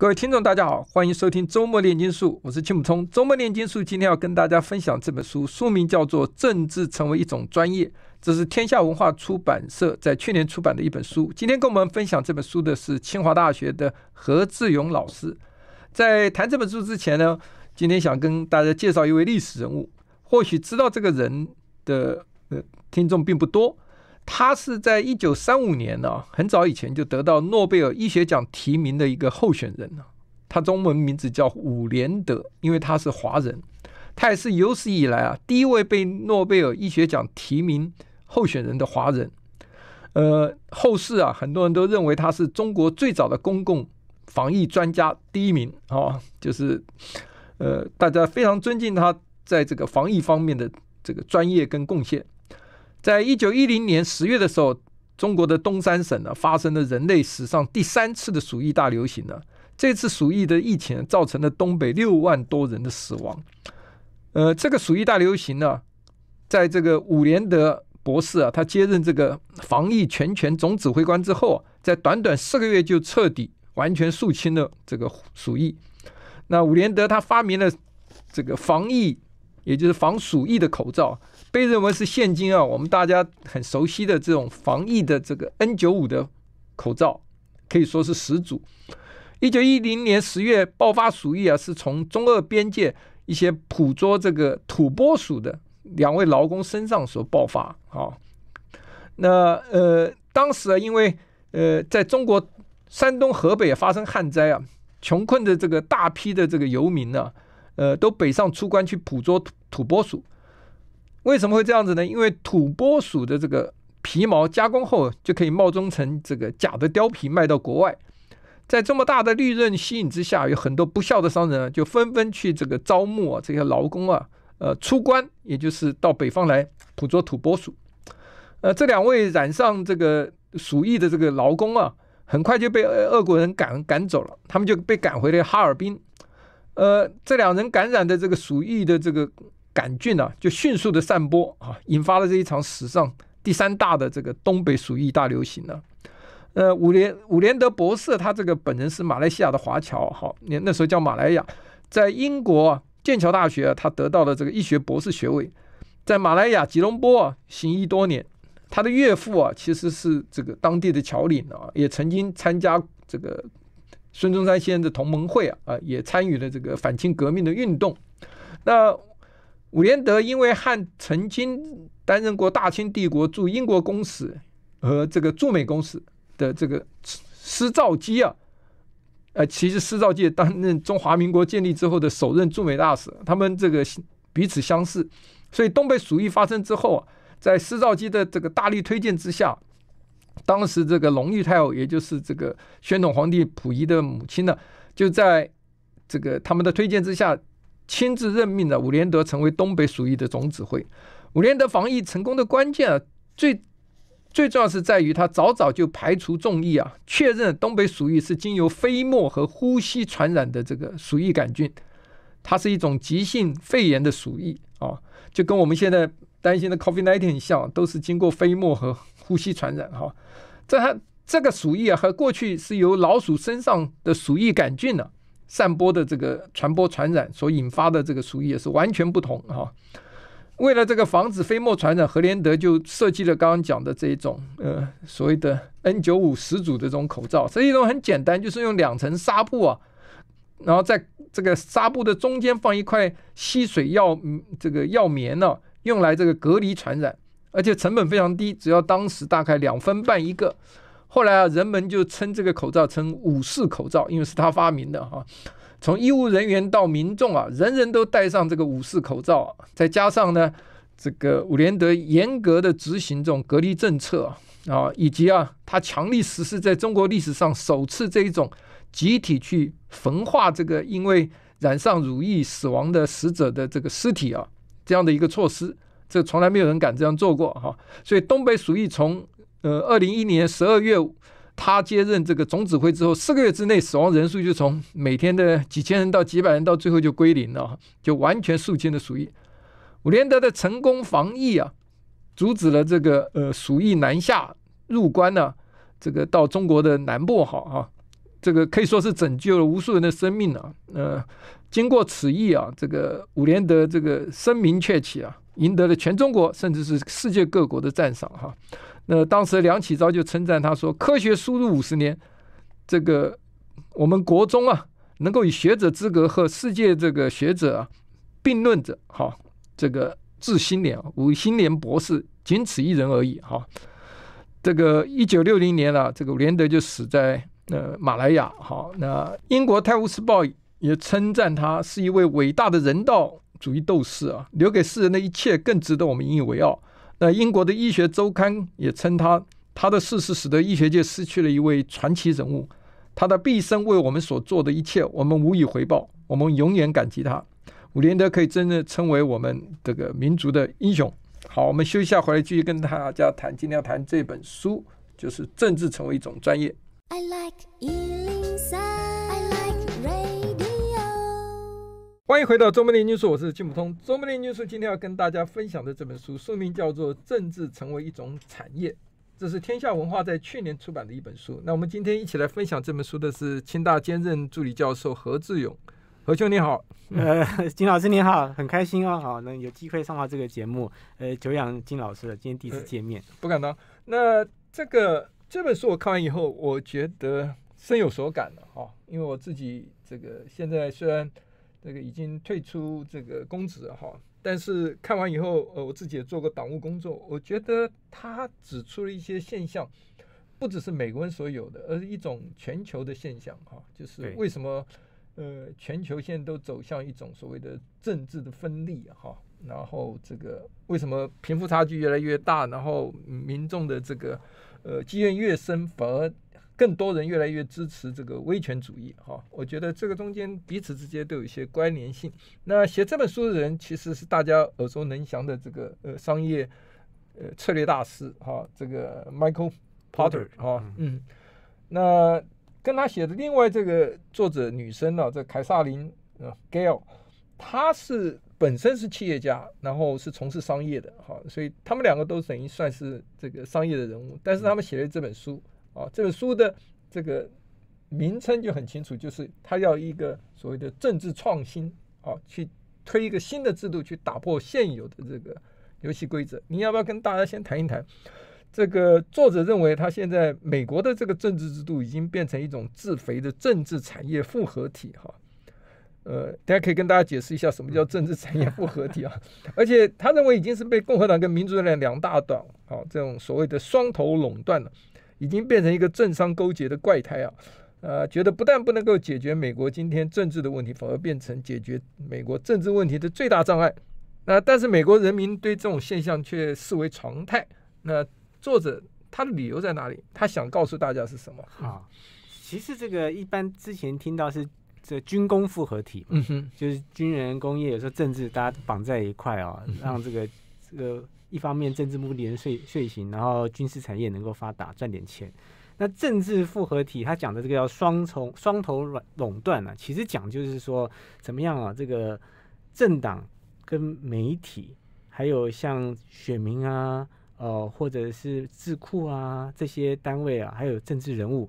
各位听众，大家好，欢迎收听周末炼金术，我是秦木聪。周末炼金术今天要跟大家分享这本书，书名叫做《政治成为一种专业》，这是天下文化出版社在去年出版的一本书。今天跟我们分享这本书的是清华大学的何志勇老师。在谈这本书之前呢，今天想跟大家介绍一位历史人物，或许知道这个人的呃听众并不多。他是在一九三五年啊，很早以前就得到诺贝尔医学奖提名的一个候选人呢。他中文名字叫伍连德，因为他是华人，他也是有史以来啊第一位被诺贝尔医学奖提名候选人的华人。呃，后世啊，很多人都认为他是中国最早的公共防疫专家第一名啊，就是呃，大家非常尊敬他在这个防疫方面的这个专业跟贡献。在一九一零年十月的时候，中国的东三省呢发生了人类史上第三次的鼠疫大流行呢。这次鼠疫的疫情造成了东北六万多人的死亡。呃，这个鼠疫大流行呢，在这个伍连德博士啊，他接任这个防疫全权总指挥官之后，在短短四个月就彻底完全肃清了这个鼠疫。那伍连德他发明了这个防疫。也就是防鼠疫的口罩，被认为是现今啊我们大家很熟悉的这种防疫的这个 N 九五的口罩，可以说是始祖。一九一零年十月爆发鼠疫啊，是从中俄边界一些捕捉这个土拨鼠的两位劳工身上所爆发啊。那呃，当时啊，因为呃，在中国山东、河北发生旱灾啊，穷困的这个大批的这个游民呢。呃，都北上出关去捕捉土土拨鼠，为什么会这样子呢？因为土拨鼠的这个皮毛加工后，就可以冒充成这个假的貂皮卖到国外。在这么大的利润吸引之下，有很多不孝的商人啊，就纷纷去这个招募啊这些劳工啊，呃，出关，也就是到北方来捕捉土拨鼠。呃，这两位染上这个鼠疫的这个劳工啊，很快就被俄国人赶赶走了，他们就被赶回了哈尔滨。呃，这两人感染的这个鼠疫的这个杆菌呢，就迅速的散播啊，引发了这一场史上第三大的这个东北鼠疫大流行呢。呃，伍连伍连德博士，他这个本人是马来西亚的华侨，哈，那那时候叫马来亚，在英国剑桥大学啊，他得到了这个医学博士学位，在马来亚吉隆坡啊行医多年，他的岳父啊，其实是这个当地的侨领啊，也曾经参加这个。孙中山先生的同盟会啊，啊，也参与了这个反清革命的运动。那伍连德因为汉曾经担任过大清帝国驻英国公使和这个驻美公使的这个施肇基啊，呃，其实施肇基担任中华民国建立之后的首任驻美大使，他们这个彼此相似。所以东北鼠疫发生之后，在施肇基的这个大力推荐之下。当时这个隆裕太后，也就是这个宣统皇帝溥仪的母亲呢，就在这个他们的推荐之下，亲自任命了伍连德成为东北鼠疫的总指挥。伍连德防疫成功的关键啊，最最重要是在于他早早就排除众议啊，确认东北鼠疫是经由飞沫和呼吸传染的这个鼠疫杆菌，它是一种急性肺炎的鼠疫啊，就跟我们现在担心的 COVID-19 一样，都是经过飞沫和呼吸传染哈，这它这个鼠疫啊，和过去是由老鼠身上的鼠疫杆菌呢散播的这个传播传染所引发的这个鼠疫也是完全不同哈。为了这个防止飞沫传染，何连德就设计了刚刚讲的这一种呃所谓的 N95 始祖的这种口罩，这一种很简单，就是用两层纱布啊，然后在这个纱布的中间放一块吸水药这个药棉呢，用来这个隔离传染。而且成本非常低，只要当时大概两分半一个。后来啊，人们就称这个口罩称“武士口罩”，因为是他发明的哈。从医务人员到民众啊，人人都戴上这个武士口罩。再加上呢，这个伍连德严格的执行这种隔离政策啊，以及啊，他强力实施在中国历史上首次这一种集体去焚化这个因为染上鼠疫死亡的死者的这个尸体啊，这样的一个措施。这从来没有人敢这样做过哈，所以东北鼠疫从呃二零一一年十二月他接任这个总指挥之后，四个月之内死亡人数就从每天的几千人到几百人，到最后就归零了，就完全肃清了鼠疫。伍连德的成功防疫啊，阻止了这个呃鼠疫南下入关呢，这个到中国的南部好啊。这个可以说是拯救了无数人的生命啊。呃，经过此役啊，这个伍连德这个声名鹊起啊。赢得了全中国，甚至是世界各国的赞赏哈。那当时梁启超就称赞他说：“科学输入五十年，这个我们国中啊，能够以学者资格和世界这个学者啊并论者，哈，这个至新年五星联博士，仅此一人而已哈。”这个一九六零年呢，这个伍连德就死在呃马来亚哈。那英国《泰晤士报》也称赞他是一位伟大的人道。主义斗士啊，留给世人的一切更值得我们引以为傲。那英国的医学周刊也称他，他的逝世使得医学界失去了一位传奇人物。他的毕生为我们所做的一切，我们无以回报，我们永远感激他。伍连德可以真的称为我们这个民族的英雄。好，我们休息一下，回来继续跟大家谈。今天要谈这本书，就是《政治成为一种专业》。I like 欢迎回到《周末联军书》，我是金普通。周末联军书今天要跟大家分享的这本书书名叫做《政治成为一种产业》，这是天下文化在去年出版的一本书。那我们今天一起来分享这本书的是清大兼任助理教授何志勇。何兄你好，呃，金老师你好，很开心啊，好，能有机会上到这个节目，呃，久仰金老师的，今天第一次见面，不敢当。那这个这本书我看完以后，我觉得深有所感的哈，因为我自己这个现在虽然。这个已经退出这个公职哈，但是看完以后，呃，我自己也做过党务工作，我觉得他指出了一些现象，不只是美国人所有的，而是一种全球的现象哈，就是为什么呃全球现在都走向一种所谓的政治的分立哈，然后这个为什么贫富差距越来越大，然后民众的这个呃积怨越深反而。更多人越来越支持这个威权主义，哈，我觉得这个中间彼此之间都有一些关联性。那写这本书的人其实是大家耳熟能详的这个呃商业呃策略大师，哈，这个 Michael p o t t e r 哈，嗯，那跟他写的另外这个作者女生呢，这凯撒琳啊 Gail，她是本身是企业家，然后是从事商业的，哈，所以他们两个都等于算是这个商业的人物，但是他们写的这本书。哦，这本书的这个名称就很清楚，就是他要一个所谓的政治创新，哦，去推一个新的制度，去打破现有的这个游戏规则。你要不要跟大家先谈一谈？这个作者认为，他现在美国的这个政治制度已经变成一种自肥的政治产业复合体，哈。呃，大家可以跟大家解释一下什么叫政治产业复合体啊？而且他认为已经是被共和党跟民主党两大党，哦，这种所谓的双头垄断了。已经变成一个政商勾结的怪胎啊！呃，觉得不但不能够解决美国今天政治的问题，反而变成解决美国政治问题的最大障碍。那但是美国人民对这种现象却视为常态。那作者他的理由在哪里？他想告诉大家是什么？啊，其实这个一般之前听到是这军工复合体，嗯哼，就是军人工业有时候政治大家绑在一块啊，让这个这个。一方面政治目的的税税型，然后军事产业能够发达赚点钱。那政治复合体他讲的这个叫双重双头垄垄断啊，其实讲就是说怎么样啊？这个政党跟媒体，还有像选民啊，呃，或者是智库啊这些单位啊，还有政治人物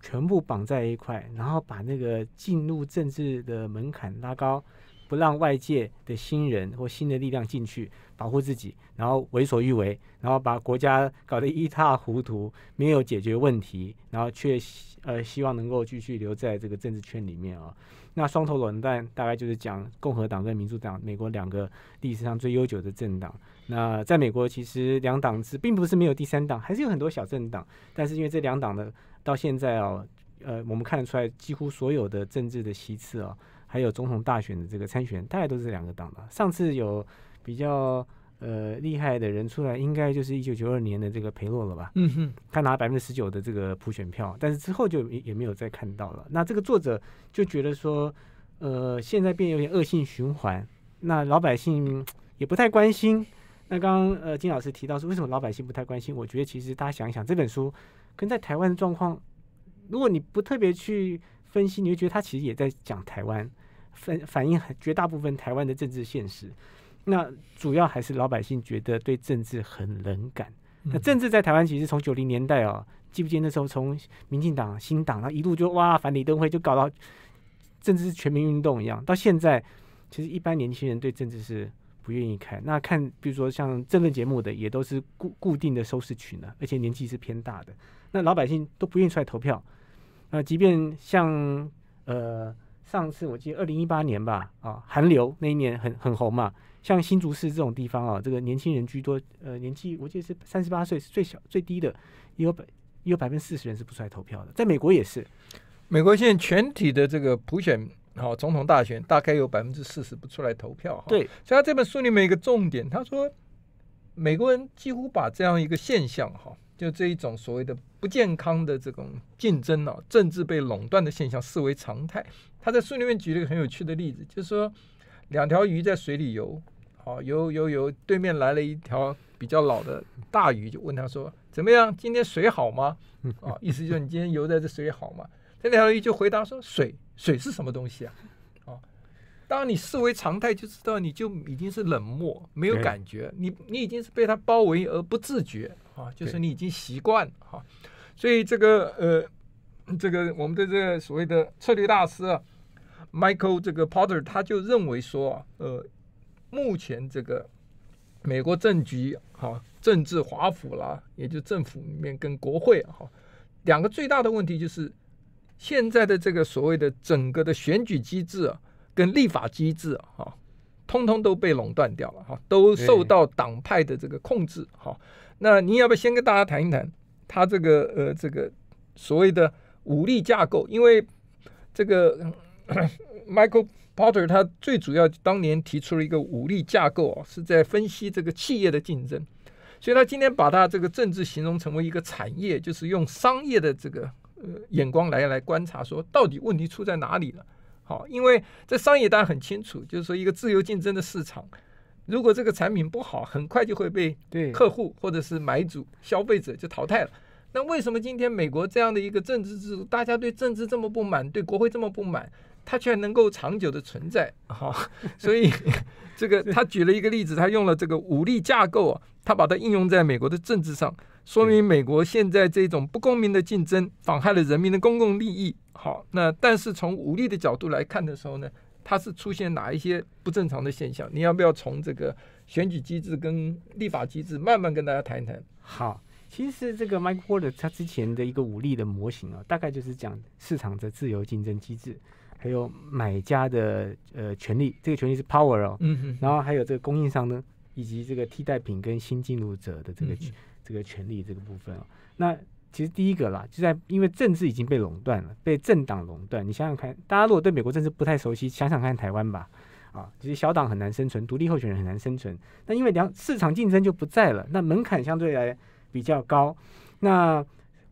全部绑在一块，然后把那个进入政治的门槛拉高。不让外界的新人或新的力量进去保护自己，然后为所欲为，然后把国家搞得一塌糊涂，没有解决问题，然后却呃希望能够继续留在这个政治圈里面啊。那双头垄断大概就是讲共和党跟民主党，美国两个历史上最悠久的政党。那在美国其实两党制并不是没有第三党，还是有很多小政党，但是因为这两党的到现在哦，呃，我们看得出来，几乎所有的政治的席次哦，还有总统大选的这个参选，大概都是这两个党吧。上次有比较呃厉害的人出来，应该就是一九九二年的这个裴洛了吧？嗯哼，他拿百分之十九的这个普选票，但是之后就也没有再看到了。那这个作者就觉得说，呃，现在变有点恶性循环，那老百姓也不太关心。那刚刚呃金老师提到说，为什么老百姓不太关心？我觉得其实大家想一想，这本书跟在台湾的状况，如果你不特别去。分析，你会觉得他其实也在讲台湾，反反映绝大部分台湾的政治现实。那主要还是老百姓觉得对政治很冷感。那政治在台湾其实从九零年代哦，记不记得那时候从民进党、新党，后一路就哇反李登辉就搞到政治是全民运动一样。到现在，其实一般年轻人对政治是不愿意看。那看比如说像政治节目的，也都是固固定的收视群了，而且年纪是偏大的。那老百姓都不愿意出来投票。那即便像呃上次我记得二零一八年吧啊寒流那一年很很红嘛，像新竹市这种地方啊，这个年轻人居多，呃年纪我记得是三十八岁是最小最低的，也有百也有百分之四十人是不出来投票的，在美国也是，美国现在全体的这个普选好总统大选大概有百分之四十不出来投票，对，所以他这本书里面一个重点，他说美国人几乎把这样一个现象哈。就这一种所谓的不健康的这种竞争啊，政治被垄断的现象视为常态。他在书里面举了一个很有趣的例子，就是说两条鱼在水里游，好游游游，对面来了一条比较老的大鱼，就问他说：“怎么样？今天水好吗？”啊，意思就是你今天游在这水里好吗？这两条鱼就回答说：“水，水是什么东西啊？”啊，当你视为常态，就知道你就已经是冷漠，没有感觉，你你已经是被他包围而不自觉。啊，就是你已经习惯哈，所以这个呃，这个我们的这个所谓的策略大师啊，Michael 这个 Potter 他就认为说啊，呃，目前这个美国政局哈，政治华府啦，也就政府里面跟国会哈，两个最大的问题就是现在的这个所谓的整个的选举机制啊，跟立法机制啊，通通都被垄断掉了哈，都受到党派的这个控制哈。那你要不要先跟大家谈一谈他这个呃这个所谓的武力架构？因为这个 Michael p o t t e r 他最主要当年提出了一个武力架构啊，是在分析这个企业的竞争，所以他今天把他这个政治形容成为一个产业，就是用商业的这个呃眼光来来观察，说到底问题出在哪里了？好，因为在商业大家很清楚，就是说一个自由竞争的市场。如果这个产品不好，很快就会被客户或者是买主、消费者就淘汰了。那为什么今天美国这样的一个政治制度，大家对政治这么不满，对国会这么不满，它却能够长久的存在？好，所以 这个他举了一个例子，他用了这个武力架构啊，他把它应用在美国的政治上，说明美国现在这种不公平的竞争妨害了人民的公共利益。好，那但是从武力的角度来看的时候呢？它是出现哪一些不正常的现象？你要不要从这个选举机制跟立法机制慢慢跟大家谈一谈？好，其实这个 m i c h a l o t e r 他之前的一个武力的模型啊，大概就是讲市场的自由竞争机制，还有买家的呃权利，这个权利是 power 哦，嗯哼，然后还有这个供应商呢，以及这个替代品跟新进入者的这个这个权利这个部分哦，那。其实第一个啦，就在因为政治已经被垄断了，被政党垄断。你想想看，大家如果对美国政治不太熟悉，想想看台湾吧，啊，其实小党很难生存，独立候选人很难生存。那因为两市场竞争就不在了，那门槛相对来比较高。那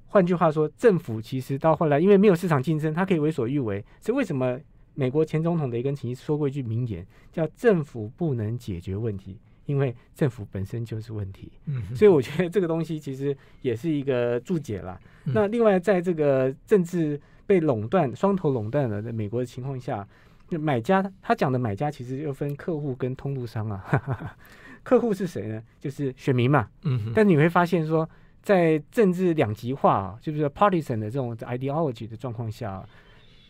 换句话说，政府其实到后来因为没有市场竞争，它可以为所欲为。所以为什么美国前总统雷根曾经说过一句名言，叫“政府不能解决问题”。因为政府本身就是问题，所以我觉得这个东西其实也是一个注解了。那另外，在这个政治被垄断、双头垄断的美国的情况下，买家他讲的买家其实又分客户跟通路商啊。客户是谁呢？就是选民嘛。嗯，但你会发现说，在政治两极化啊，就是 partisan 的这种 ideology 的状况下，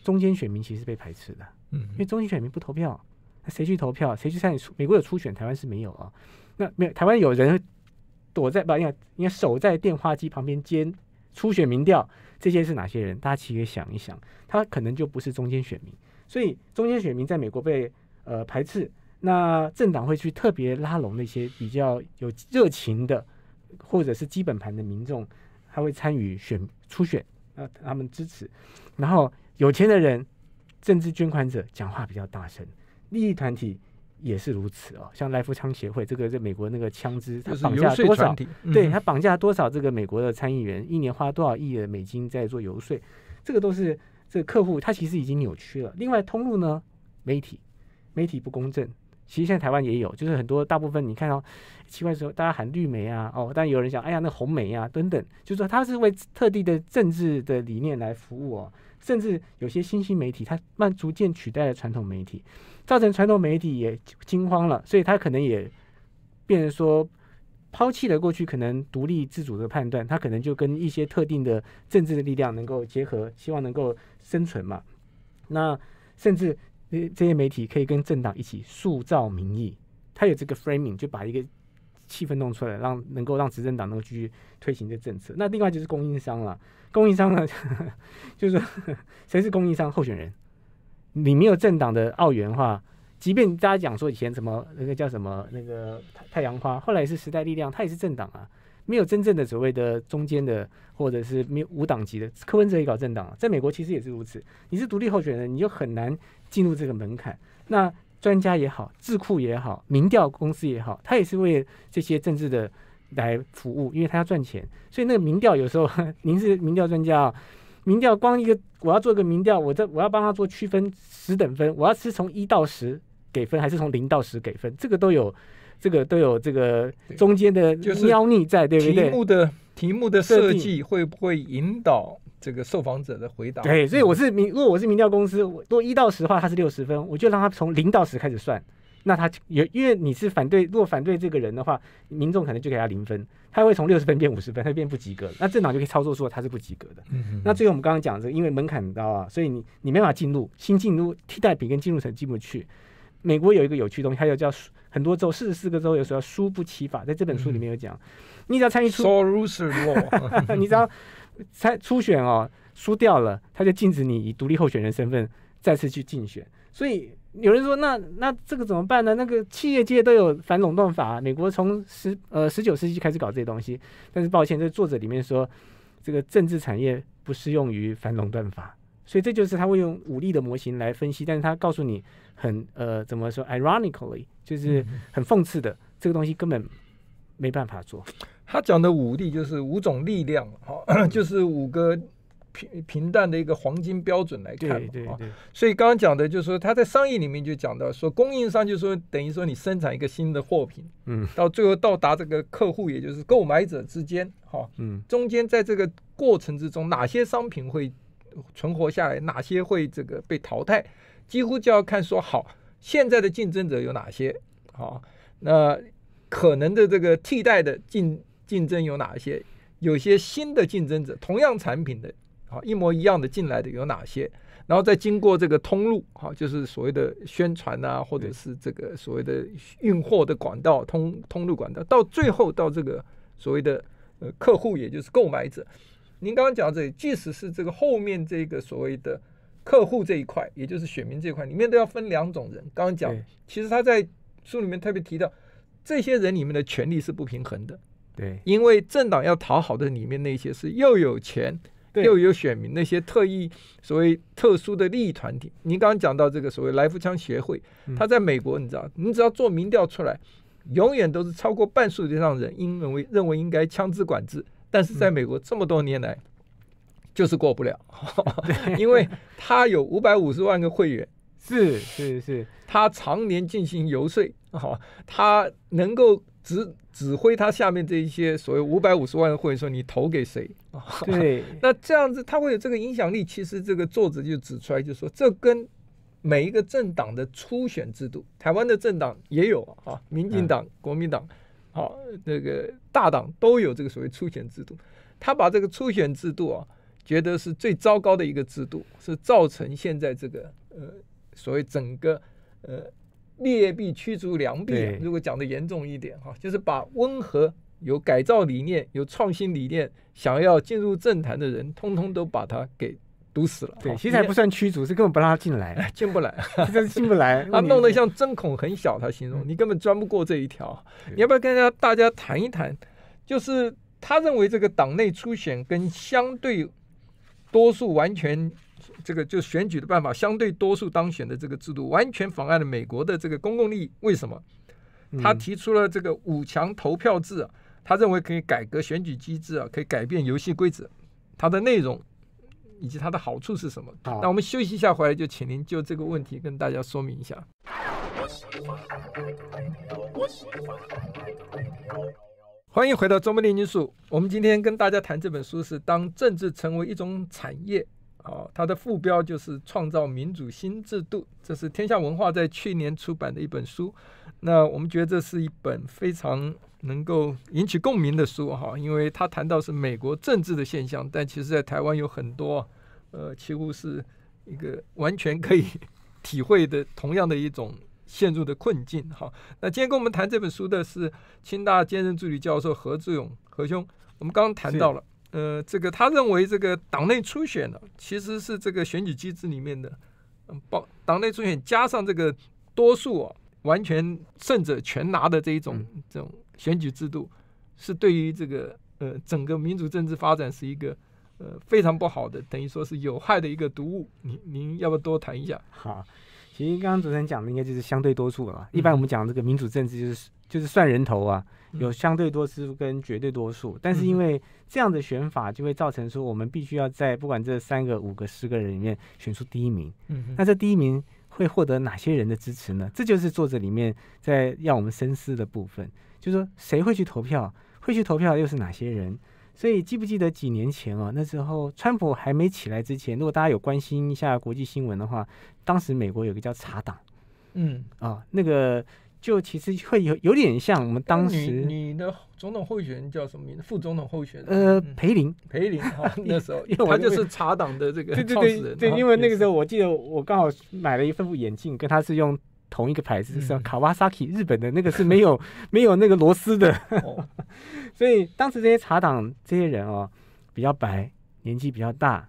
中间选民其实被排斥的。嗯，因为中间选民不投票。谁去投票？谁去参与美国有初选，台湾是没有啊。那没有，台湾有人躲在不，应该应该守在电话机旁边监初选民调，这些是哪些人？大家其实想一想，他可能就不是中间选民。所以中间选民在美国被呃排斥，那政党会去特别拉拢那些比较有热情的或者是基本盘的民众，他会参与选初选，那他们支持。然后有钱的人，政治捐款者讲话比较大声。利益团体也是如此哦，像赖福枪协会这个在美国那个枪支，他绑架多少？对他绑架多少？这个美国的参议员一年花多少亿的美金在做游说？这个都是这个客户，他其实已经扭曲了。另外通路呢？媒体，媒体不公正。其实现在台湾也有，就是很多大部分你看到奇怪的时候，大家喊绿媒啊，哦，但有人想，哎呀，那红媒啊等等，就是说他是为特地的政治的理念来服务哦。甚至有些新兴媒体，它慢逐渐取代了传统媒体，造成传统媒体也惊慌了，所以它可能也变成说抛弃了过去可能独立自主的判断，它可能就跟一些特定的政治的力量能够结合，希望能够生存嘛。那甚至这些媒体可以跟政党一起塑造民意，它有这个 framing，就把一个。气氛弄出来，让能够让执政党能够继续推行这政策。那另外就是供应商了，供应商呢，就是谁是供应商候选人？你没有政党的澳元话，即便大家讲说以前什么那个叫什么那个太阳花，后来是时代力量，它也是政党啊，没有真正的所谓的中间的或者是没有无党籍的。柯文哲也搞政党，在美国其实也是如此，你是独立候选人，你就很难进入这个门槛。那专家也好，智库也好，民调公司也好，他也是为这些政治的来服务，因为他要赚钱。所以那个民调有时候，您是民调专家啊，民调光一个，我要做一个民调，我这我要帮他做区分十等分，我要是从一到十给分，还是从零到十给分？这个都有，这个都有，这个中间的猫腻在，对不对？题目的题目的设计会不会引导？这个受访者的回答对，所以我是民，如果我是民调公司，我如果一到十的话，他是六十分，我就让他从零到十开始算，那他有，因为你是反对，如果反对这个人的话，民众可能就给他零分，他会从六十分变五十分，他变不及格，那政党就可以操作说他是不及格的。嗯，那这个我们刚刚讲这个，因为门槛高啊，所以你你没法进入，新进入替代品跟进入层进不去。美国有一个有趣东西，它叫很多州四十四个州有时候输不起法，在这本书里面有讲，你只要参与出 你只要。才初选哦，输掉了，他就禁止你以独立候选人身份再次去竞选。所以有人说，那那这个怎么办呢？那个企业界都有反垄断法，美国从十呃十九世纪开始搞这些东西。但是抱歉，这作者里面说，这个政治产业不适用于反垄断法。所以这就是他会用武力的模型来分析，但是他告诉你很呃怎么说，ironically 就是很讽刺的，这个东西根本。没办法做。他讲的五力就是五种力量，哈，就是五个平平淡的一个黄金标准来看嘛，对对所以刚刚讲的，就是说他在商业里面就讲到说，供应商就说等于说你生产一个新的货品，嗯，到最后到达这个客户，也就是购买者之间，哈，嗯，中间在这个过程之中，哪些商品会存活下来，哪些会这个被淘汰，几乎就要看说好现在的竞争者有哪些，好，那。可能的这个替代的竞竞争有哪些？有些新的竞争者，同样产品的啊一模一样的进来的有哪些？然后再经过这个通路，好，就是所谓的宣传啊，或者是这个所谓的运货的管道，通通路管道，到最后到这个所谓的呃客户，也就是购买者。您刚刚讲这，即使是这个后面这个所谓的客户这一块，也就是选民这一块，里面都要分两种人。刚刚讲，其实他在书里面特别提到。这些人里面的权力是不平衡的，对，因为政党要讨好的里面那些是又有钱又有选民那些特意所谓特殊的利益团体。你刚刚讲到这个所谓来福枪协会，他在美国你知道，你只要做民调出来，永远都是超过半数以上人认为认为应该枪支管制，但是在美国这么多年来就是过不了，因为他有五百五十万个会员。是是是，他常年进行游说，好，他能够指指挥他下面这一些所谓五百五十万的会说你投给谁，对，那这样子他会有这个影响力。其实这个作者就指出来，就说这跟每一个政党的初选制度，台湾的政党也有啊，民进党、国民党，好，那个大党都有这个所谓初选制度。他把这个初选制度啊，觉得是最糟糕的一个制度，是造成现在这个呃。所谓整个呃劣币驱逐良币，如果讲的严重一点哈，就是把温和有改造理念、有创新理念、想要进入政坛的人，通通都把他给堵死了。对，其实还不算驱逐，是根本不让他进来，进不来，真进不来。他弄得像针孔很小，他形容你根本钻不过这一条。你要不要跟大家谈一谈，就是他认为这个党内初选跟相对多数完全。这个就选举的办法，相对多数当选的这个制度，完全妨碍了美国的这个公共利益。为什么？他提出了这个五强投票制，他认为可以改革选举机制啊，可以改变游戏规则。它的内容以及它的好处是什么？那我们休息一下，回来就请您就这个问题跟大家说明一下。欢迎回到《周末经金术。我们今天跟大家谈这本书是《当政治成为一种产业》。好，它的副标就是“创造民主新制度”，这是天下文化在去年出版的一本书。那我们觉得这是一本非常能够引起共鸣的书，哈，因为它谈到是美国政治的现象，但其实在台湾有很多，呃，几乎是一个完全可以 体会的同样的一种陷入的困境。哈。那今天跟我们谈这本书的是清大兼任助理教授何志勇，何兄，我们刚谈到了。呃，这个他认为这个党内初选呢，其实是这个选举机制里面的，嗯，包党内初选加上这个多数完全胜者全拿的这一种这种选举制度，是对于这个呃整个民主政治发展是一个呃非常不好的，等于说是有害的一个毒物。您您要不要多谈一下？好。其实刚刚主持人讲的应该就是相对多数了。一般我们讲这个民主政治就是就是算人头啊，有相对多数跟绝对多数。但是因为这样的选法就会造成说，我们必须要在不管这三个、五个、十个人里面选出第一名。嗯，那这第一名会获得哪些人的支持呢？这就是作者里面在让我们深思的部分，就是说谁会去投票，会去投票又是哪些人。所以记不记得几年前哦？那时候川普还没起来之前，如果大家有关心一下国际新闻的话，当时美国有个叫茶党，嗯啊，那个就其实会有有点像我们当时你的总统候选人叫什么名字？副总统候选人？呃，佩林，佩林，那时候，因为他就是茶党的这个对对对对，因为那个时候我记得我刚好买了一副眼镜，跟他是用。同一个牌子是卡瓦萨奇，日本的那个是没有 没有那个螺丝的。所以当时这些茶党这些人哦，比较白，年纪比较大，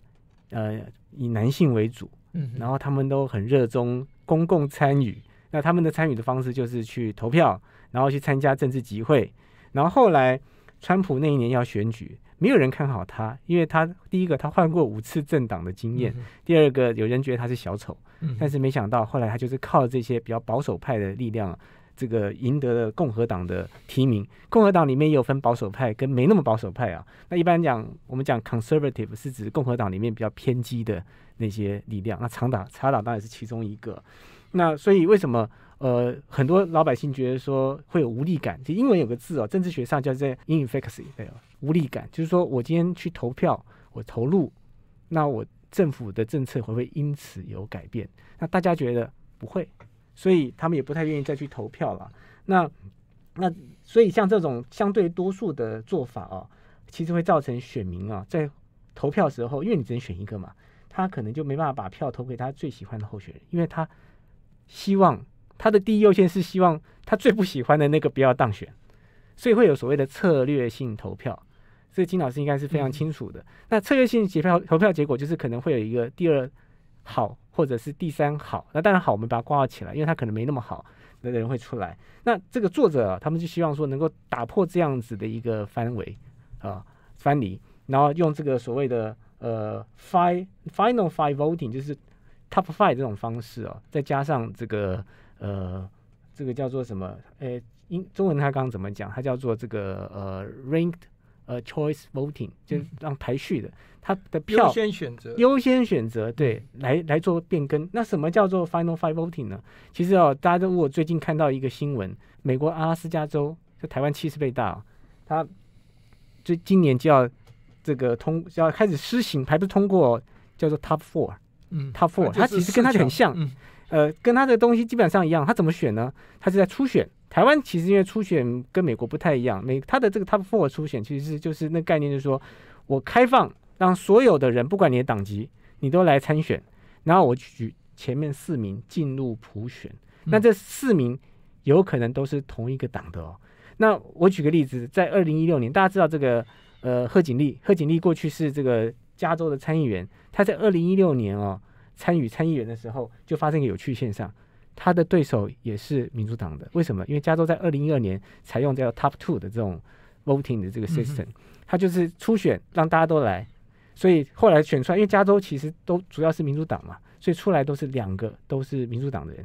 呃，以男性为主，然后他们都很热衷公共参与。那他们的参与的方式就是去投票，然后去参加政治集会。然后后来川普那一年要选举，没有人看好他，因为他第一个他换过五次政党的经验，第二个有人觉得他是小丑。但是没想到，后来他就是靠这些比较保守派的力量，这个赢得了共和党的提名。共和党里面也有分保守派跟没那么保守派啊。那一般讲，我们讲 conservative 是指共和党里面比较偏激的那些力量。那长党、茶党当然是其中一个。那所以为什么呃，很多老百姓觉得说会有无力感？就英文有个字哦，政治学上叫做 i n e f e c a i y i t 无力感，就是说我今天去投票，我投入，那我。政府的政策会不会因此有改变？那大家觉得不会，所以他们也不太愿意再去投票了。那那所以像这种相对多数的做法哦，其实会造成选民啊在投票时候，因为你只能选一个嘛，他可能就没办法把票投给他最喜欢的候选人，因为他希望他的第一优先是希望他最不喜欢的那个不要当选，所以会有所谓的策略性投票。所以金老师应该是非常清楚的。那策略性结票投票结果就是可能会有一个第二好或者是第三好。那当然好，我们把它挂号起来，因为它可能没那么好的人会出来。那这个作者他们就希望说能够打破这样子的一个范围啊，翻离，然后用这个所谓的呃 five final five voting，就是 top five 这种方式啊，再加上这个呃这个叫做什么？呃，英中文他刚刚怎么讲？他叫做这个呃 ranked。呃，choice voting 就让排序的他的票优先选择，优先选择对来来做变更。那什么叫做 final five voting 呢？其实哦，大家都我最近看到一个新闻，美国阿拉斯加州就台湾七十倍大，他最今年就要这个通就要开始施行还不通过叫做 top four，嗯，top four，它其实跟它很像，呃，跟他的东西基本上一样。他怎么选呢？他是在初选。台湾其实因为初选跟美国不太一样，美他的这个 top four 初选，其实是就是那概念，就是说我开放让所有的人，不管你的党籍，你都来参选，然后我举前面四名进入普选。那这四名有可能都是同一个党的哦。那我举个例子，在二零一六年，大家知道这个呃贺锦丽，贺锦丽过去是这个加州的参议员，她在二零一六年哦参与参议员的时候，就发生一个有趣现象。他的对手也是民主党的，为什么？因为加州在二零一二年采用叫 Top Two 的这种 voting 的这个 system，他就是初选让大家都来，所以后来选出来，因为加州其实都主要是民主党嘛，所以出来都是两个都是民主党的人。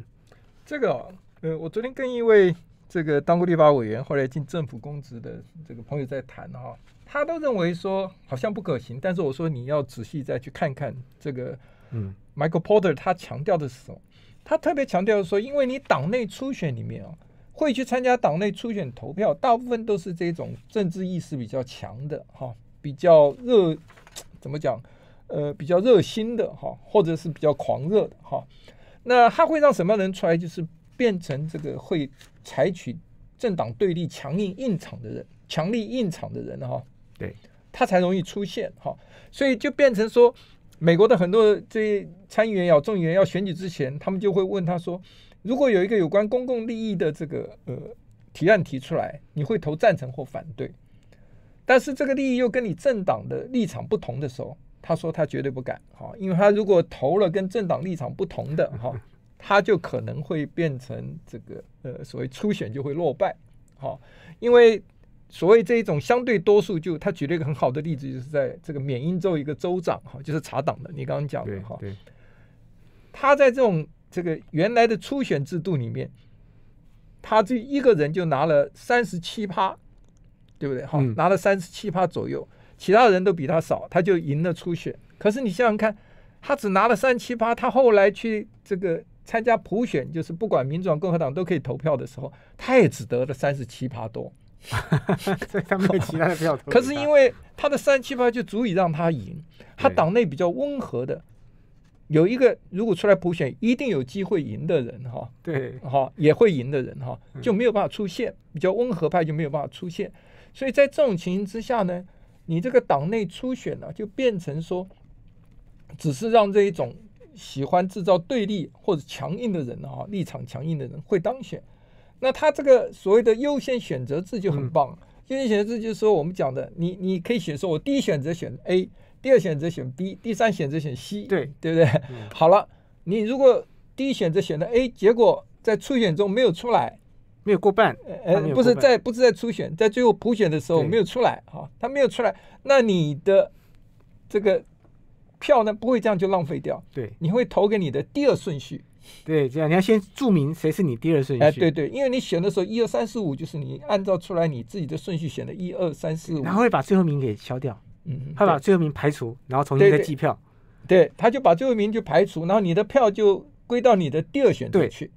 这个呃，我昨天跟一位这个当过立法委员后来进政府公职的这个朋友在谈哈，他都认为说好像不可行，但是我说你要仔细再去看看这个，嗯，Michael Porter 他强调的是什么？他特别强调说，因为你党内初选里面啊，会去参加党内初选投票，大部分都是这种政治意识比较强的哈，比较热，怎么讲？呃，比较热心的哈，或者是比较狂热的哈。那他会让什么人出来？就是变成这个会采取政党对立、强硬硬场的人，强力硬场的人哈。对，他才容易出现哈。所以就变成说。美国的很多这参议员要众议员要选举之前，他们就会问他说，如果有一个有关公共利益的这个呃提案提出来，你会投赞成或反对？但是这个利益又跟你政党的立场不同的时候，他说他绝对不敢，哈，因为他如果投了跟政党立场不同的哈，他就可能会变成这个呃所谓初选就会落败，哈，因为。所谓这一种相对多数，就他举了一个很好的例子，就是在这个缅因州一个州长哈，就是查党的，你刚刚讲的哈，他在这种这个原来的初选制度里面，他这一个人就拿了三十七趴，对不对哈？拿了三十七趴左右，其他人都比他少，他就赢了初选。可是你想想看，他只拿了三七趴，他后来去这个参加普选，就是不管民主党、共和党都可以投票的时候，他也只得了三十七趴多。哈哈，所以他们其他的比较。可是因为他的三七八就足以让他赢，他党内比较温和的有一个如果出来补选一定有机会赢的人哈，对，哈也会赢的人哈就没有办法出现比较温和派就没有办法出现，所以在这种情形之下呢，你这个党内初选呢就变成说，只是让这一种喜欢制造对立或者强硬的人啊立场强硬的人会当选。那他这个所谓的优先选择制就很棒。优先选择制就是说，我们讲的，你你可以选说我第一选择选 A，第二选择选 B，第三选择选 C，对对不对？好了，你如果第一选择选的 A，结果在初选中没有出来，没有过半，呃，不是在不是在初选，在最后普选的时候没有出来，哈，他没有出来，那你的这个票呢不会这样就浪费掉，对，你会投给你的第二顺序。对，这样你要先注明谁是你第二顺序。哎，对对，因为你选的时候，一二三四五就是你按照出来你自己的顺序选的，一二三四。然后会把最后名给消掉，嗯，他把最后名排除，然后重新再计票。对，他就把最后名就排除，然后你的票就归到你的第二选择去。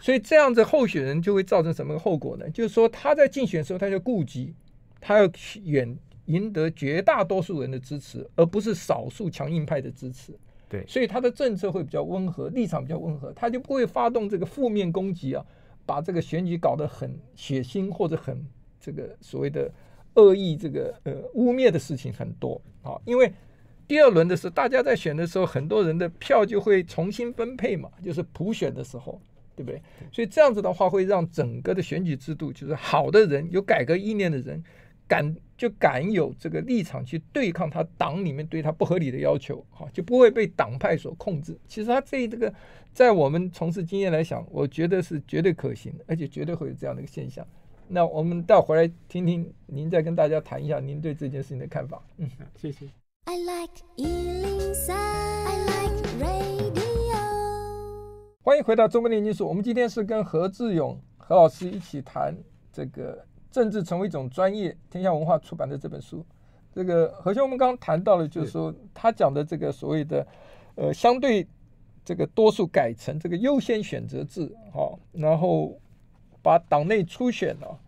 所以这样子候选人就会造成什么后果呢？就是说他在竞选时候，他就顾及他要远赢得绝大多数人的支持，而不是少数强硬派的支持。所以他的政策会比较温和，立场比较温和，他就不会发动这个负面攻击啊，把这个选举搞得很血腥或者很这个所谓的恶意这个呃污蔑的事情很多啊。因为第二轮的时候，大家在选的时候，很多人的票就会重新分配嘛，就是普选的时候，对不对？所以这样子的话，会让整个的选举制度就是好的人，有改革意念的人。敢就敢有这个立场去对抗他党里面对他不合理的要求，哈，就不会被党派所控制。其实他这这个，在我们从事经验来讲，我觉得是绝对可行，而且绝对会有这样的一个现象。那我们倒回来听听您，再跟大家谈一下您对这件事情的看法。嗯，谢谢。欢迎回到中国炼金术，我们今天是跟何志勇何老师一起谈这个。政治成为一种专业。天下文化出版的这本书，这个何修，我们刚刚谈到了，就是说他讲的这个所谓的，呃，相对这个多数改成这个优先选择制，哈，然后把党内初选啊，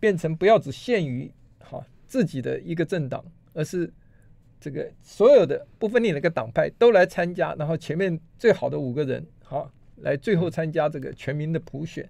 变成不要只限于哈自己的一个政党，而是这个所有的不分你哪个党派都来参加，然后前面最好的五个人，好来最后参加这个全民的普选。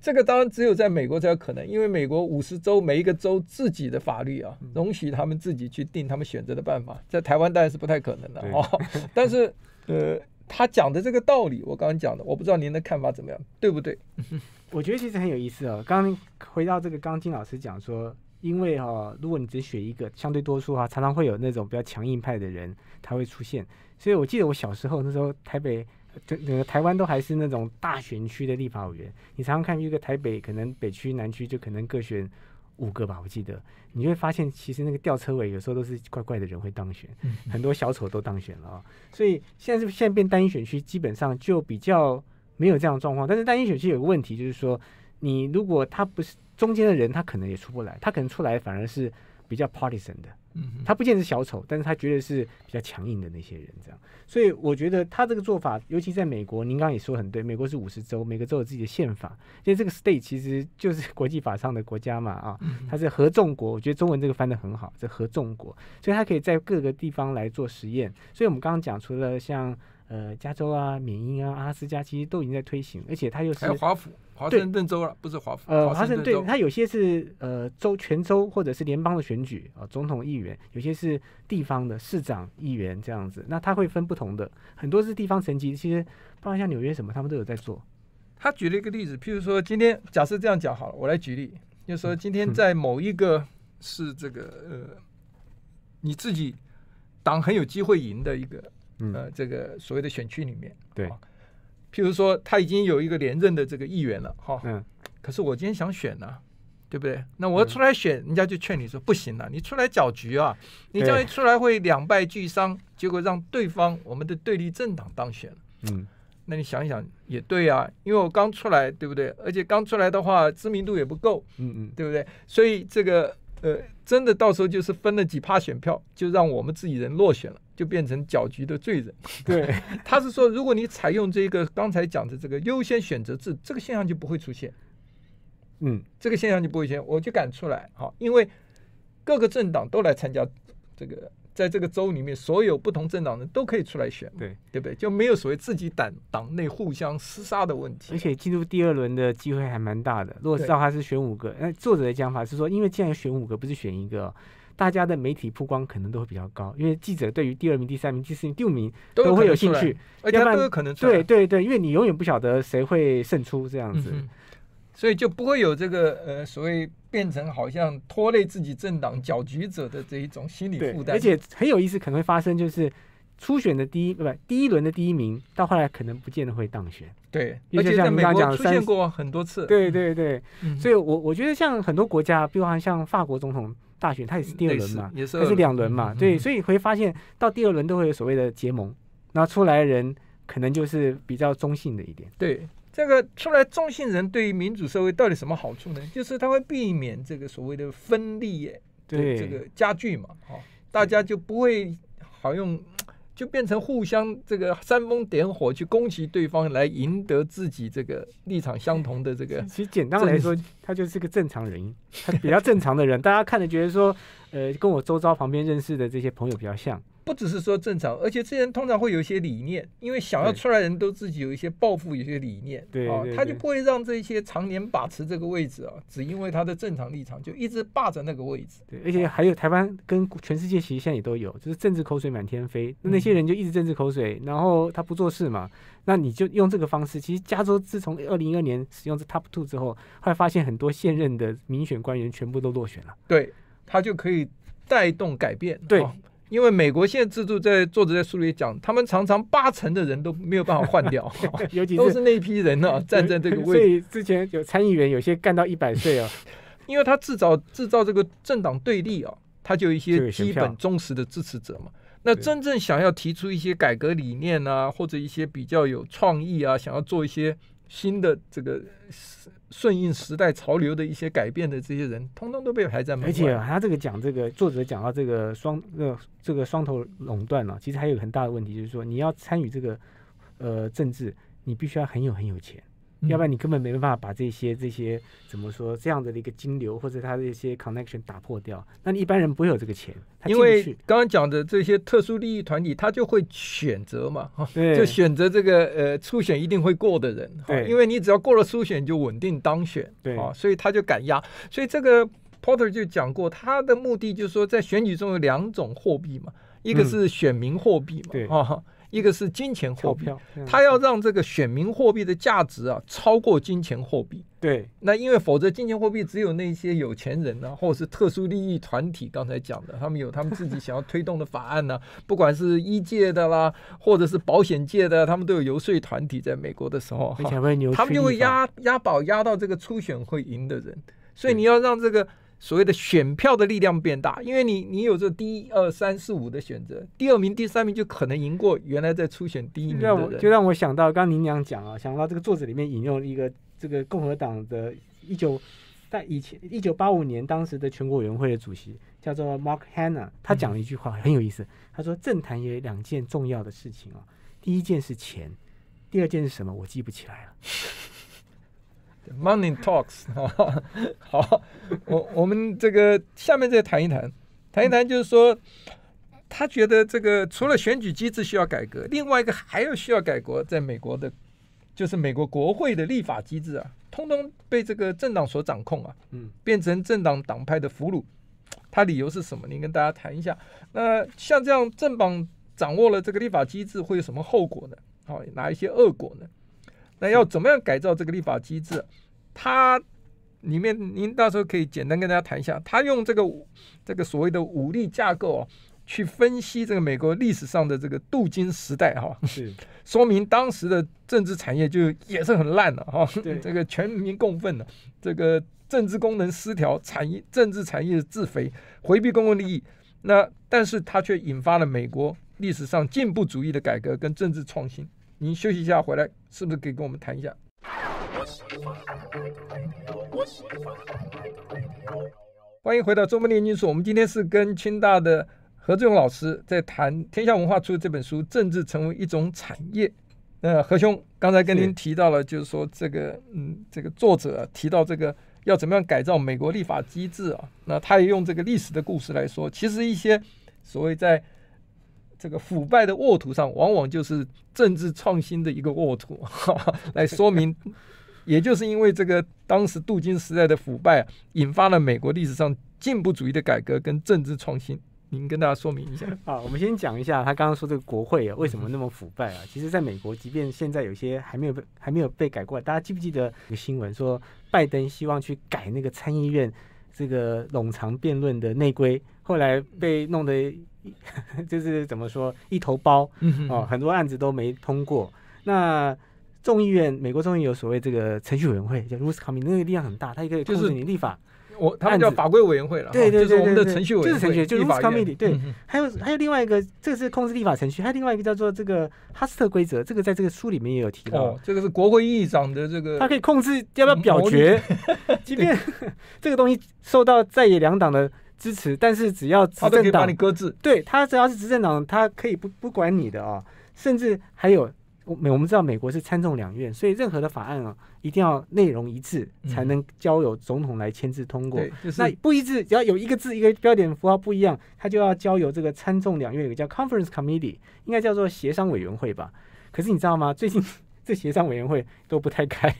这个当然只有在美国才有可能，因为美国五十州每一个州自己的法律啊，容许他们自己去定他们选择的办法，在台湾当然是不太可能的哦。但是，呃，他讲的这个道理，我刚刚讲的，我不知道您的看法怎么样，对不对？我觉得其实很有意思哦。刚回到这个，刚金老师讲说，因为哈，如果你只选一个相对多数啊，常常会有那种比较强硬派的人他会出现。所以我记得我小时候那时候台北。整整个台湾都还是那种大选区的立法委员，你常常看一个台北，可能北区、南区就可能各选五个吧，我记得，你会发现其实那个吊车尾有时候都是怪怪的人会当选，很多小丑都当选了，所以现在是现在变单一选区，基本上就比较没有这样状况。但是单一选区有个问题就是说，你如果他不是中间的人，他可能也出不来，他可能出来反而是。比较 partisan 的，他不见是小丑，但是他绝对是比较强硬的那些人这样，所以我觉得他这个做法，尤其在美国，您刚刚也说很对，美国是五十州，每个州有自己的宪法，因为这个 state 其实就是国际法上的国家嘛，啊，它是合众国，我觉得中文这个翻的很好，这合众国，所以他可以在各个地方来做实验，所以我们刚刚讲除了像。呃，加州啊，缅因啊，阿拉斯加其实都已经在推行，而且它又是还有华府、华盛顿州了，不是华府。呃，华盛顿，对，它有些是呃州、全州或者是联邦的选举啊，总统、议员；有些是地方的市长、议员这样子。那它会分不同的，很多是地方层级。其实，不然像纽约什么，他们都有在做。他举了一个例子，譬如说，今天假设这样讲好了，我来举例，就说今天在某一个是这个呃，你自己党很有机会赢的一个。呃，这个所谓的选区里面，对，譬如说他已经有一个连任的这个议员了，哈，嗯，可是我今天想选呢，对不对？那我出来选，人家就劝你说不行了，你出来搅局啊，你这样一出来会两败俱伤，结果让对方我们的对立政党当选，嗯，那你想一想也对啊，因为我刚出来，对不对？而且刚出来的话知名度也不够，嗯嗯，对不对？所以这个呃，真的到时候就是分了几趴选票，就让我们自己人落选了。就变成搅局的罪人，对，他是说，如果你采用这个刚才讲的这个优先选择制，这个现象就不会出现。嗯，这个现象就不会出现，我就敢出来，好，因为各个政党都来参加，这个在这个州里面，所有不同政党人都可以出来选，对对不对？就没有所谓自己党党内互相厮杀的问题，而且进入第二轮的机会还蛮大的。如果照他是选五个，那作者的讲法是说，因为既然选五个，不是选一个。大家的媒体曝光可能都会比较高，因为记者对于第二名、第三名、第四名、第五名都会有兴趣，而且可能对对对，因为你永远不晓得谁会胜出这样子，所以就不会有这个呃所谓变成好像拖累自己政党搅局者的这一种心理负担。而且很有意思，可能会发生就是初选的第一不第一轮的第一名，到后来可能不见得会当选。对，而且像你刚刚讲，过很多次。对对对，所以我我觉得像很多国家，比如像像法国总统。大选它也是第二轮嘛，也是两轮嘛，对，所以会发现到第二轮都会有所谓的结盟，那出来人可能就是比较中性的一点。对，这个出来中性人对于民主社会到底什么好处呢？就是他会避免这个所谓的分立，对这个加剧嘛，哦，大家就不会好用。就变成互相这个煽风点火，去攻击对方，来赢得自己这个立场相同的这个。其实简单来说，他就是个正常人，他比较正常的人，大家看着觉得说，呃，跟我周遭旁边认识的这些朋友比较像。不只是说正常，而且这些人通常会有一些理念，因为想要出来人都自己有一些抱负，有些理念，对啊，他就不会让这些常年把持这个位置啊，只因为他的正常立场就一直霸着那个位置。对，而且还有台湾跟全世界其实现在也都有，就是政治口水满天飞，那些人就一直政治口水，然后他不做事嘛，那你就用这个方式。其实加州自从二零一二年使用这 Top Two 之后，后来发现很多现任的民选官员全部都落选了，对他就可以带动改变。对。因为美国现在制度在作者在书里讲，他们常常八成的人都没有办法换掉，都是那一批人呢站在这个位。所以之前有参议员有些干到一百岁啊，因为他制造制造这个政党对立啊，他就有一些基本忠实的支持者嘛。那真正想要提出一些改革理念啊，或者一些比较有创意啊，想要做一些。新的这个顺应时代潮流的一些改变的这些人，通通都被排在。而且他这个讲这个作者讲到这个双呃这个双头垄断呢，其实还有很大的问题，就是说你要参与这个呃政治，你必须要很有很有钱。要不然你根本没办法把这些这些怎么说这样的一个金流或者他的一些 connection 打破掉。那你一般人不会有这个钱，因为刚刚讲的这些特殊利益团体，他就会选择嘛，哈，就选择这个呃初选一定会过的人，对，因为你只要过了初选就稳定当选，对啊，所以他就敢压。所以这个 Porter 就讲过，他的目的就是说，在选举中有两种货币嘛，一个是选民货币嘛，啊。一个是金钱货币，他要让这个选民货币的价值啊超过金钱货币。对，那因为否则金钱货币只有那些有钱人呢，或者是特殊利益团体，刚才讲的，他们有他们自己想要推动的法案呢，不管是一届的啦，或者是保险界的，他们都有游说团体在美国的时候，他们就会压压宝压到这个初选会赢的人，所以你要让这个。所谓的选票的力量变大，因为你你有这第一二三四五的选择，第二名、第三名就可能赢过原来在初选第一名的人。就让我想到，刚刚您这讲啊，想到这个作者里面引用一个这个共和党的一九，在以前一九八五年当时的全国委员会的主席叫做 Mark Hanna，他讲了一句话很有意思，他说政坛有两件重要的事情啊，第一件是钱，第二件是什么？我记不起来了。Money talks 啊，好，我我们这个下面再谈一谈，谈一谈就是说，他觉得这个除了选举机制需要改革，另外一个还要需要改革，在美国的，就是美国国会的立法机制啊，通通被这个政党所掌控啊，嗯，变成政党党派的俘虏。他理由是什么？您跟大家谈一下。那像这样政党掌握了这个立法机制，会有什么后果呢？好，哪一些恶果呢？那要怎么样改造这个立法机制？他里面您到时候可以简单跟大家谈一下。他用这个这个所谓的武力架构啊，去分析这个美国历史上的这个镀金时代哈，说明当时的政治产业就也是很烂的哈，这个全民共愤的，这个政治功能失调，产业政治产业自肥，回避公共利益。那但是它却引发了美国历史上进步主义的改革跟政治创新。您休息一下回来，是不是可以跟我们谈一下？欢迎回到《中文炼经术。我们今天是跟清大的何志勇老师在谈天下文化出的这本书《政治成为一种产业》。那何兄刚才跟您提到了，就是说这个，嗯，这个作者提到这个要怎么样改造美国立法机制啊？那他也用这个历史的故事来说，其实一些所谓在这个腐败的沃土上，往往就是政治创新的一个沃土。来说明，也就是因为这个当时镀金时代的腐败，引发了美国历史上进步主义的改革跟政治创新。您跟大家说明一下啊。我们先讲一下他刚刚说这个国会啊，为什么那么腐败啊？其实在美国，即便现在有些还没有被还没有被改过来，大家记不记得一个新闻说，拜登希望去改那个参议院这个冗长辩论的内规，后来被弄得。就是怎么说一头包哦，很多案子都没通过。那众议院，美国众议院有所谓这个程序委员会叫 Rules Committee，那个力量很大，它可以控制你立法。我他们叫法规委员会了，对对对，就是我们的程序委员会。这是程序就是 Rules Committee，对。还有还有另外一个，这个是控制立法程序，还有另外一个叫做这个哈斯特规则，这个在这个书里面也有提到。这个是国会议长的这个，他可以控制要不要表决，即便 这个东西受到在野两党的。支持，但是只要执政党，对他只要是执政党，他可以不不管你的啊。甚至还有，美我们知道美国是参众两院，所以任何的法案啊，一定要内容一致，才能交由总统来签字通过。那不一致，只要有一个字一个标点符号不一样，他就要交由这个参众两院有个叫 conference committee，应该叫做协商委员会吧。可是你知道吗？最近。这协商委员会都不太开，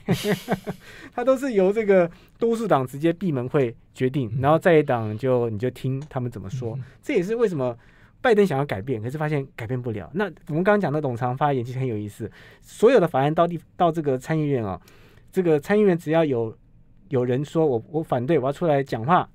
他都是由这个多数党直接闭门会决定，然后再一党就你就听他们怎么说。这也是为什么拜登想要改变，可是发现改变不了。那我们刚刚讲的董长发言其实很有意思，所有的法案到地到这个参议院啊，这个参议院只要有有人说我我反对，我要出来讲话。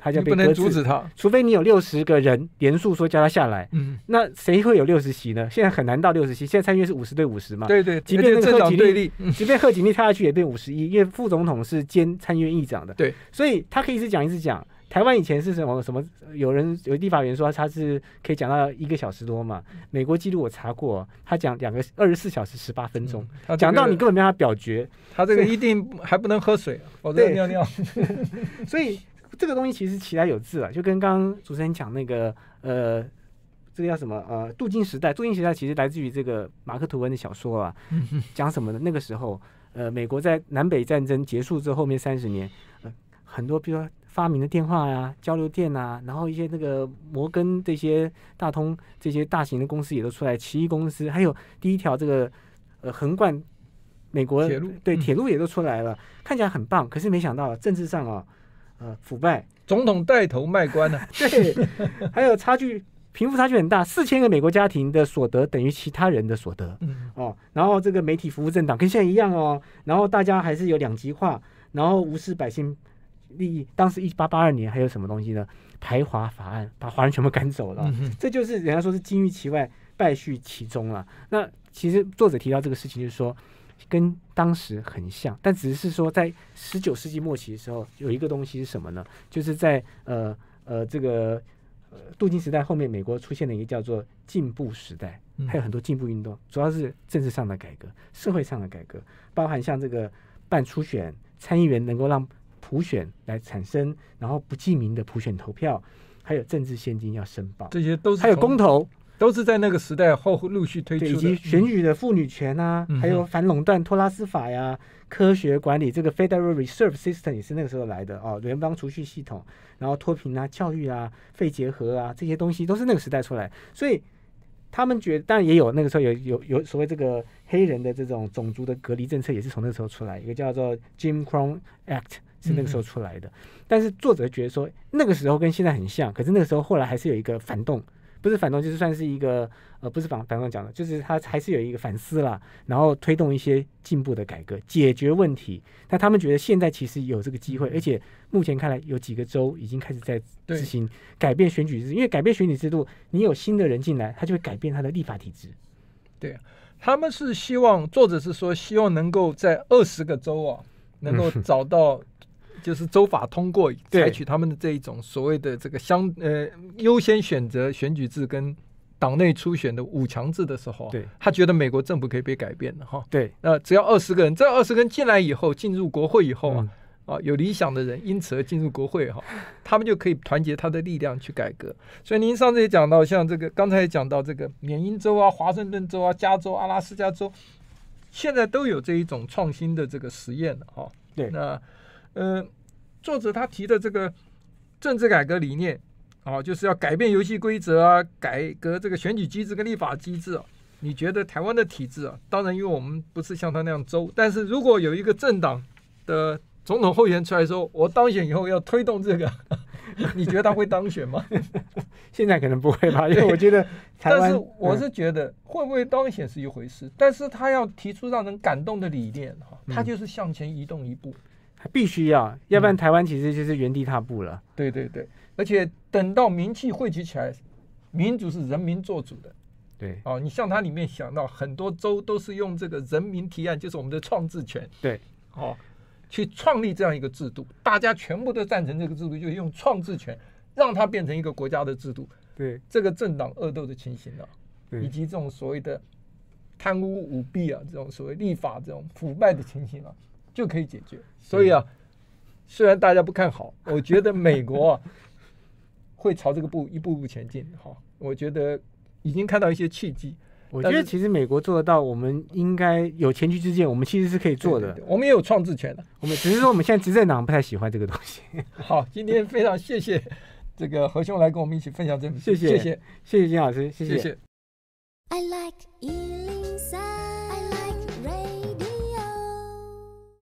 他就不能阻止他，除非你有六十个人连署说叫他下来。嗯，那谁会有六十席呢？现在很难到六十席。现在参院是五十对五十嘛？对对，即便贺锦丽 即便贺锦丽跳下去也变五十一，因为副总统是兼参院议长的。对，所以他可以一直讲一直讲。台湾以前是什么什么？有人有立法员说他是可以讲到一个小时多嘛？美国记录我查过，他讲两个二十四小时十八分钟，讲到你根本没法表决。他这个一定还不能喝水，否则尿尿。所以。这个东西其实起来有致啊，就跟刚刚主持人讲那个呃，这个叫什么呃，镀金时代。镀金时代其实来自于这个马克吐温的小说啊，讲什么的？那个时候呃，美国在南北战争结束之后面三十年，很多比如说发明的电话啊、交流电啊，然后一些那个摩根这些大通这些大型的公司也都出来，奇异公司，还有第一条这个呃横贯美国铁路，对，铁路也都出来了，看起来很棒。可是没想到政治上啊。呃，腐败，总统带头卖官呢。对，还有差距，贫富差距很大。四千个美国家庭的所得等于其他人的所得。嗯哦，然后这个媒体服务政党跟现在一样哦，然后大家还是有两极化，然后无视百姓利益。当时一八八二年还有什么东西呢？排华法案把华人全部赶走了。这就是人家说是金玉其外，败絮其中了。那其实作者提到这个事情，就是说。跟当时很像，但只是说在十九世纪末期的时候，有一个东西是什么呢？就是在呃呃这个镀金时代后面，美国出现了一个叫做进步时代，还有很多进步运动，主要是政治上的改革、社会上的改革，包含像这个办初选，参议员能够让普选来产生，然后不记名的普选投票，还有政治现金要申报，这些都是还有公投。都是在那个时代后陆续推出的，以及选举的妇女权啊，还有反垄断托拉斯法呀，科学管理这个 Federal Reserve System 也是那个时候来的哦，联邦储蓄系统，然后脱贫啊、教育啊、肺结核啊这些东西都是那个时代出来，所以他们觉得，当然也有那个时候有有有所谓这个黑人的这种种族的隔离政策也是从那个时候出来，一个叫做 Jim Crow Act 是那个时候出来的，但是作者觉得说那个时候跟现在很像，可是那个时候后来还是有一个反动。不是反动，就是算是一个呃，不是反反动讲的，就是他还是有一个反思了，然后推动一些进步的改革，解决问题。那他们觉得现在其实有这个机会，而且目前看来有几个州已经开始在执行改变选举制，因为改变选举制度，你有新的人进来，他就会改变他的立法体制。对，他们是希望作者是说，希望能够在二十个州啊，能够找到。就是州法通过采取他们的这一种所谓的这个相呃优先选择选举制跟党内初选的五强制的时候对，他觉得美国政府可以被改变的哈。对，那只要二十个人，这二十个人进来以后进入国会以后啊啊，有理想的人因此而进入国会哈，他们就可以团结他的力量去改革。所以您上次也讲到，像这个刚才也讲到这个缅因州啊、华盛顿州啊、加州、阿拉斯加州，现在都有这一种创新的这个实验哈。对，那。呃，作者他提的这个政治改革理念，哦，就是要改变游戏规则啊，改革这个选举机制跟立法机制啊。你觉得台湾的体制啊，当然因为我们不是像他那样周，但是如果有一个政党的总统候选人出来，说我当选以后要推动这个，你觉得他会当选吗？现在可能不会吧，因为我觉得台湾，但是我是觉得会不会当选是一回事，但是他要提出让人感动的理念，哈，他就是向前移动一步。必须要，要不然台湾其实就是原地踏步了。对对对，而且等到民气汇集起来，民主是人民做主的。对，哦，你像它里面想到很多州都是用这个人民提案，就是我们的创制权。对，哦，去创立这样一个制度，大家全部都赞成这个制度，就用创制权让它变成一个国家的制度。对，这个政党恶斗的情形啊，以及这种所谓的贪污舞弊啊，这种所谓立法这种腐败的情形啊。就可以解决，所以啊，虽然大家不看好，我觉得美国 会朝这个步一步步前进。好，我觉得已经看到一些契机。我觉得其实美国做得到，我们应该有前驱之鉴，我们其实是可以做的。我们也有创制权的，我们只是说我们现在执政党不太喜欢这个东西。好，今天非常谢谢这个何兄来跟我们一起分享这门。谢谢，谢谢金老师，谢谢。